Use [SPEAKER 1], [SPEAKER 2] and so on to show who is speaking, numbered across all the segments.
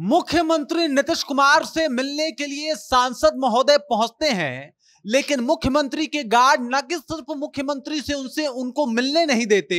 [SPEAKER 1] मुख्यमंत्री नीतीश कुमार से मिलने के लिए सांसद महोदय पहुंचते हैं लेकिन मुख्यमंत्री के गार्ड न कि सिर्फ मुख्यमंत्री से उनसे उनको मिलने नहीं देते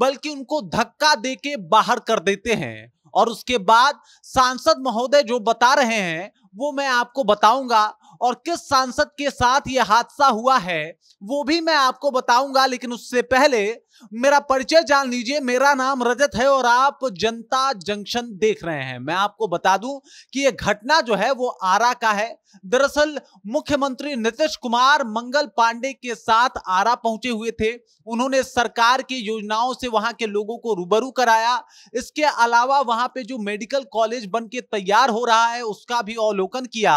[SPEAKER 1] बल्कि उनको धक्का देके बाहर कर देते हैं और उसके बाद सांसद महोदय जो बता रहे हैं वो मैं आपको बताऊंगा और किस सांसद के साथ ये हादसा हुआ है वो भी मैं आपको बताऊंगा लेकिन उससे पहले मेरा परिचय जान लीजिए मेरा नाम रजत है और आप जनता जंक्शन देख रहे हैं मैं आपको बता दूं कि यह घटना जो है वो आरा का है दरअसल मुख्यमंत्री नीतीश कुमार मंगल पांडे के साथ आरा पहुंचे हुए थे उन्होंने सरकार की योजनाओं से वहां के लोगों को रूबरू कराया इसके अलावा वहां पे जो मेडिकल कॉलेज बन के तैयार हो रहा है उसका भी अवलोकन किया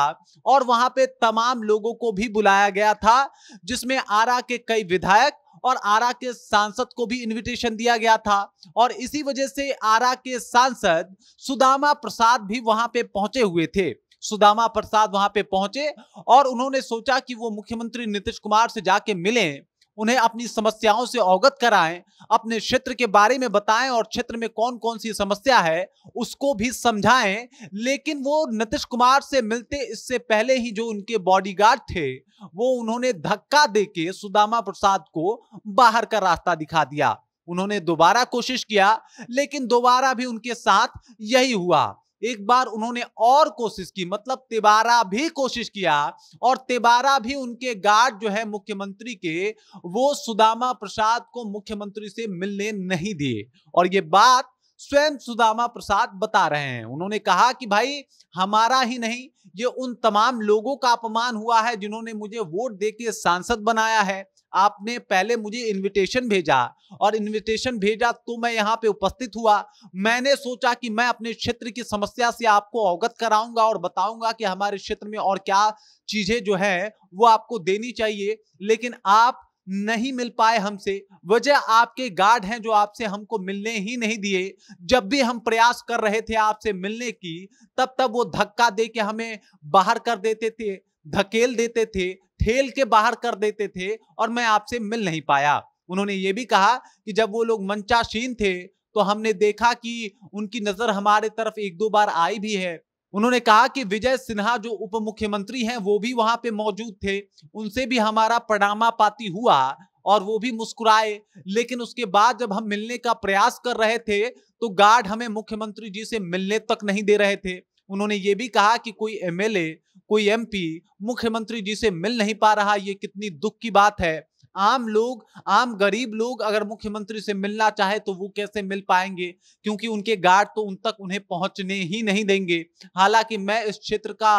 [SPEAKER 1] और वहां पे तमाम लोगों को भी बुलाया गया था जिसमें आरा के कई विधायक और आरा के सांसद को भी इनविटेशन दिया गया था और इसी वजह से आरा के सांसद सुदामा प्रसाद भी वहां पे पहुंचे हुए थे सुदामा प्रसाद वहां पे पहुंचे और उन्होंने सोचा कि वो मुख्यमंत्री नीतीश कुमार से जाके मिलें उन्हें अपनी समस्याओं से अवगत कराएं अपने क्षेत्र के बारे में बताएं और क्षेत्र में कौन कौन सी समस्या है उसको भी समझाएं लेकिन वो नीतीश कुमार से मिलते इससे पहले ही जो उनके बॉडीगार्ड थे वो उन्होंने धक्का देके सुदामा प्रसाद को बाहर का रास्ता दिखा दिया उन्होंने दोबारा कोशिश किया लेकिन दोबारा भी उनके साथ यही हुआ एक बार उन्होंने और कोशिश की मतलब तिबारा भी कोशिश किया और तिबारा भी उनके गार्ड जो है मुख्यमंत्री के वो सुदामा प्रसाद को मुख्यमंत्री से मिलने नहीं दिए और ये बात स्वयं सुदामा प्रसाद बता रहे हैं उन्होंने कहा कि भाई हमारा ही नहीं ये उन तमाम लोगों का अपमान हुआ है जिन्होंने मुझे वोट देके सांसद बनाया है आपने पहले मुझे इनविटेशन भेजा और इनविटेशन भेजा तो मैं यहाँ पे उपस्थित हुआ मैंने सोचा कि मैं अपने क्षेत्र की समस्या से आपको अवगत कराऊंगा और बताऊंगा कि हमारे क्षेत्र में और क्या चीजें जो है वो आपको देनी चाहिए लेकिन आप नहीं मिल पाए हमसे वजह आपके गार्ड हैं जो आपसे हमको मिलने ही नहीं दिए जब भी हम प्रयास कर रहे थे आपसे मिलने की तब तब वो धक्का दे के हमें बाहर कर देते थे धकेल देते थे ठेल के बाहर कर देते थे और मैं आपसे मिल नहीं पाया उन्होंने ये भी कहा कि जब वो लोग मंचासीन थे तो हमने देखा कि उनकी नजर हमारे तरफ एक दो बार आई भी है उन्होंने कहा कि विजय सिन्हा जो उप मुख्यमंत्री हैं वो भी वहां पे मौजूद थे उनसे भी हमारा पड़ामा पाती हुआ और वो भी मुस्कुराए लेकिन उसके बाद जब हम मिलने का प्रयास कर रहे थे तो गार्ड हमें मुख्यमंत्री जी से मिलने तक नहीं दे रहे थे उन्होंने ये भी कहा कि कोई एमएलए कोई एमपी मुख्यमंत्री जी से मिल नहीं पा रहा ये कितनी दुख की बात है आम लोग आम गरीब लोग अगर मुख्यमंत्री से मिलना चाहे तो वो कैसे मिल पाएंगे क्योंकि उनके गार्ड तो उन तक उन्हें पहुंचने ही नहीं देंगे हालांकि मैं इस क्षेत्र का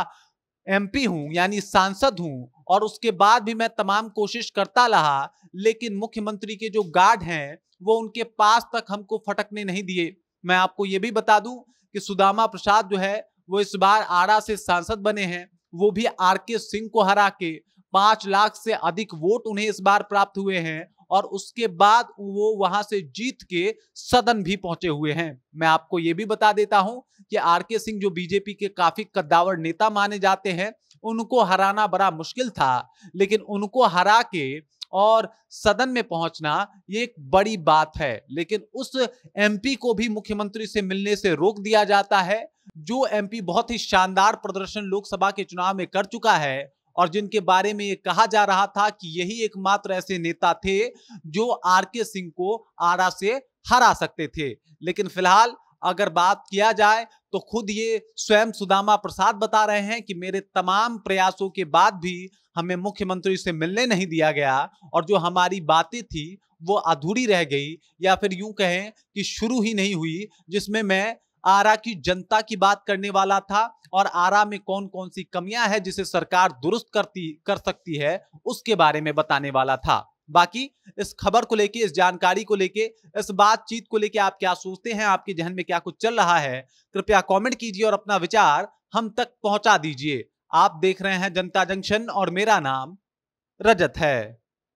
[SPEAKER 1] एमपी हूं यानी सांसद हूं और उसके बाद भी मैं तमाम कोशिश करता रहा लेकिन मुख्यमंत्री के जो गार्ड हैं वो उनके पास तक हमको फटकने नहीं दिए मैं आपको ये भी बता दूं कि सुदामा प्रसाद जो है वो इस बार आरा से सांसद बने हैं वो भी आर के सिंह को हरा के पांच लाख से अधिक वोट उन्हें इस बार प्राप्त हुए हैं और उसके बाद वो वहां से जीत के सदन भी पहुंचे हुए हैं मैं आपको ये भी बता देता हूं कि आर के सिंह जो बीजेपी के काफी कद्दावर नेता माने जाते हैं उनको हराना बड़ा मुश्किल था लेकिन उनको हरा के और सदन में पहुंचना ये एक बड़ी बात है लेकिन उस एमपी को भी मुख्यमंत्री से मिलने से रोक दिया जाता है जो एमपी बहुत ही शानदार प्रदर्शन लोकसभा के चुनाव में कर चुका है और जिनके बारे में ये कहा जा रहा था कि यही एकमात्र ऐसे नेता थे जो आर के सिंह को आरा से हरा सकते थे लेकिन फिलहाल अगर बात किया जाए तो खुद ये स्वयं सुदामा प्रसाद बता रहे हैं कि मेरे तमाम प्रयासों के बाद भी हमें मुख्यमंत्री से मिलने नहीं दिया गया और जो हमारी बातें थी वो अधूरी रह गई या फिर यूं कहें कि शुरू ही नहीं हुई जिसमें मैं आरा की जनता की बात करने वाला था और आरा में कौन कौन सी कमियां है जिसे सरकार दुरुस्त करती कर सकती है उसके बारे में बताने वाला था बाकी इस खबर को लेके इस जानकारी को लेके इस बातचीत को लेके आप क्या सोचते हैं आपके जहन में क्या कुछ चल रहा है कृपया कमेंट कीजिए और अपना विचार हम तक पहुंचा दीजिए आप देख रहे हैं जनता जंक्शन और मेरा नाम रजत है